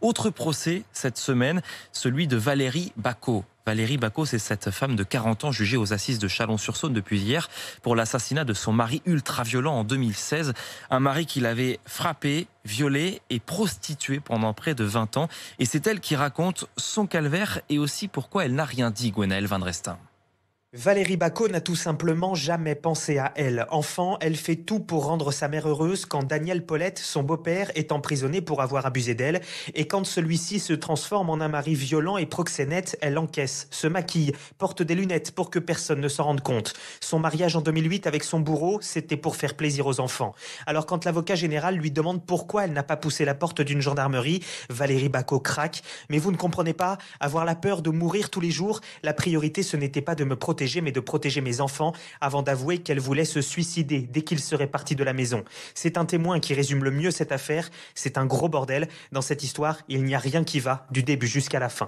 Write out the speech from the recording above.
Autre procès cette semaine, celui de Valérie Bacot. Valérie Bacot, c'est cette femme de 40 ans jugée aux assises de Chalon-sur-Saône depuis hier pour l'assassinat de son mari ultra-violent en 2016. Un mari qui l'avait frappé, violé et prostitué pendant près de 20 ans. Et c'est elle qui raconte son calvaire et aussi pourquoi elle n'a rien dit, Gwenaëlle Van Valérie Bacot n'a tout simplement jamais pensé à elle. Enfant, elle fait tout pour rendre sa mère heureuse quand Daniel Paulette, son beau-père, est emprisonné pour avoir abusé d'elle. Et quand celui-ci se transforme en un mari violent et proxénète, elle encaisse, se maquille, porte des lunettes pour que personne ne s'en rende compte. Son mariage en 2008 avec son bourreau, c'était pour faire plaisir aux enfants. Alors quand l'avocat général lui demande pourquoi elle n'a pas poussé la porte d'une gendarmerie, Valérie Bacot craque. Mais vous ne comprenez pas, avoir la peur de mourir tous les jours, la priorité ce n'était pas de me protéger mais de protéger mes enfants, avant d'avouer qu'elle voulait se suicider dès qu'il serait parti de la maison. C'est un témoin qui résume le mieux cette affaire. C'est un gros bordel. Dans cette histoire, il n'y a rien qui va du début jusqu'à la fin.